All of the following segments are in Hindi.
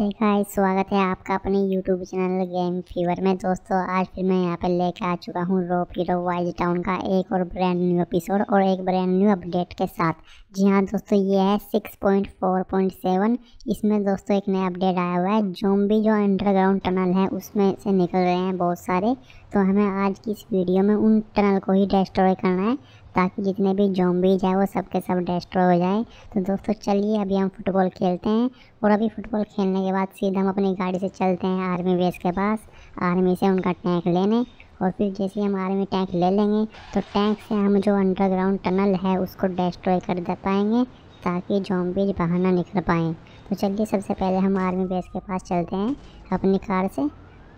नमस्ते गाइस स्वागत है आपका अपने यूट्यूब चैनल गेम फीवर में दोस्तों आज फिर मैं यहाँ पर लेके आ चुका हूँ रोपीरो हीरो वाइज टाउन का एक और ब्रांड न्यू एपिसोड और एक ब्रांड न्यू अपडेट के साथ जी हाँ दोस्तों ये है six point four point seven इसमें दोस्तों एक नया अपडेट आया हुआ है जोम्बी जो अंडरग्राउंड टनल है उसमें से निकल रहे हैं बहुत सारे तो हमें आज की इस वीडियो में उन टनल को ही डिस्ट्रॉय करना है ताकि जितने भी जोम्बीज हैं वो सब के सब डिस्ट्रॉय हो जाए तो दोस्तों चलिए अभी हम फुटबॉल खेलते हैं और अभी फुटबॉल खेलने के बाद सीधा हम अपनी गाड़ी से चलते हैं आर्मी बेस के पास आर्मी से उनका टैंक लेने और फिर जैसे हम आर्मी टैंक ले लेंगे तो टैंक से हम जो अंडरग्राउंड टनल है उसको डिस्ट्रॉय कर दे पाएंगे ताकि जॉम्बीज बाहर ना निकल पाएँ तो चलिए सबसे पहले हम आर्मी बेस के पास चलते हैं अपनी कार से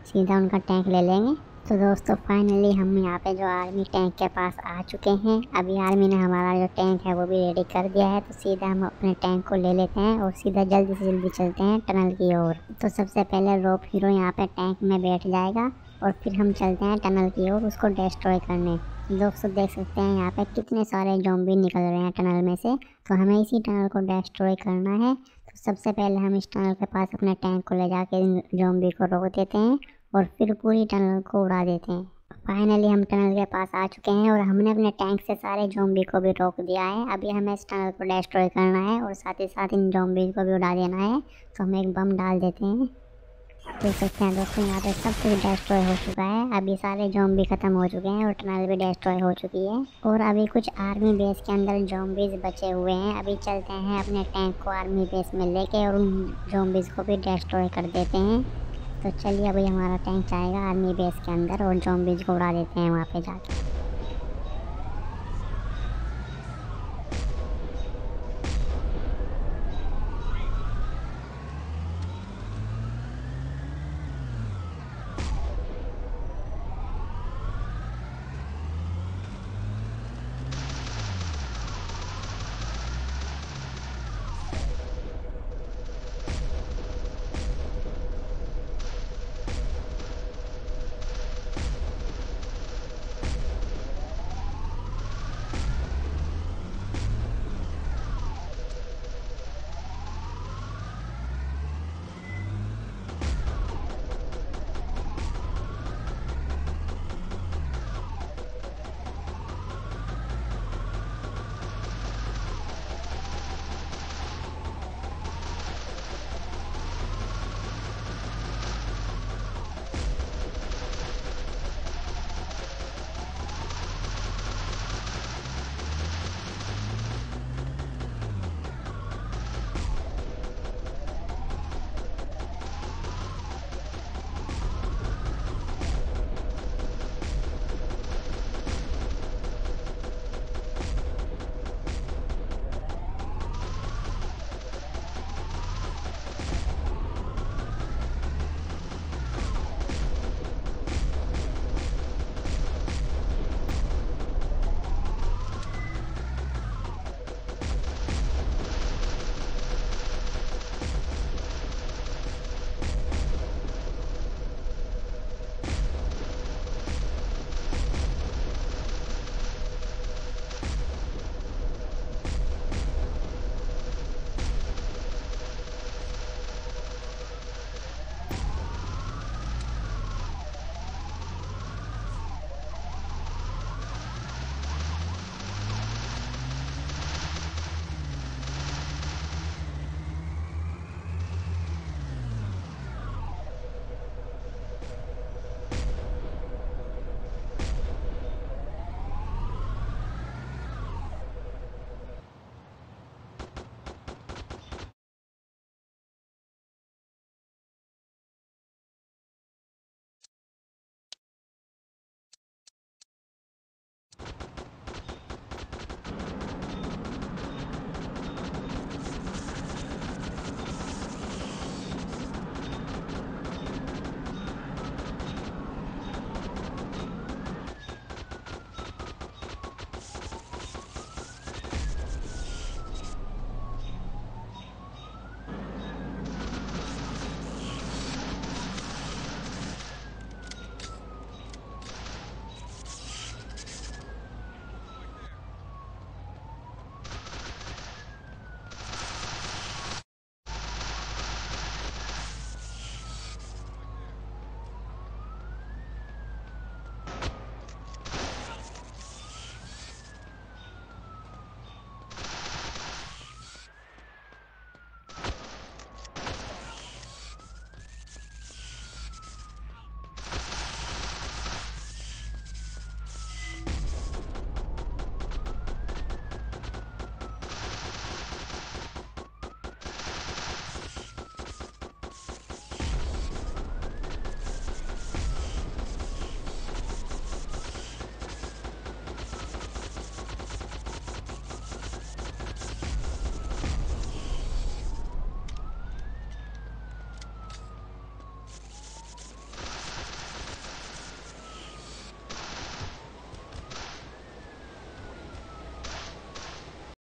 सीधा उनका टैंक ले लेंगे तो दोस्तों फाइनली हम यहाँ पे जो आर्मी टैंक के पास आ चुके हैं अभी आर्मी ने हमारा जो टैंक है वो भी रेडी कर दिया है तो सीधा हम अपने टैंक को ले लेते हैं और सीधा जल्दी से जल्दी चलते हैं टनल की ओर तो सबसे पहले रोप हीरो यहाँ पे टैंक में बैठ जाएगा और फिर हम चलते हैं टनल की ओर उसको डिस्ट्रॉय करने दोस्तों देख सकते हैं यहाँ पे कितने सारे जॉम्बी निकल रहे हैं टनल में से तो हमें इसी टनल को डिस्ट्रॉय करना है तो सबसे पहले हम इस टनल के पास अपने टैंक को ले जाके कर जोम्बी को रोक देते हैं और फिर पूरी टनल को उड़ा देते हैं फाइनली हम टनल के पास आ चुके हैं और हमने अपने टैंक से सारे जोम्बी को भी रोक दिया है अभी हमें इस टनल को डिस्ट्रॉय करना है और साथ ही साथ इन जोम्बी को भी उड़ा देना है तो हम एक बम डाल देते हैं देख सकते हैं दोस्तों यहाँ पे सब कुछ डिस्ट्रॉय हो चुका है अभी सारे जॉम्बी ख़त्म हो चुके हैं और टनल भी डिस्ट्रॉय हो चुकी है और अभी कुछ आर्मी बेस के अंदर जॉम्बीज बचे हुए हैं अभी चलते हैं अपने टैंक को आर्मी बेस में लेके और उन जॉम्बीज़ को भी डिस्ट्रॉय कर देते हैं तो चलिए अभी हमारा टैंक जाएगा आर्मी बेस के अंदर और जॉम्बीज को उड़ा देते हैं वहाँ पर जाके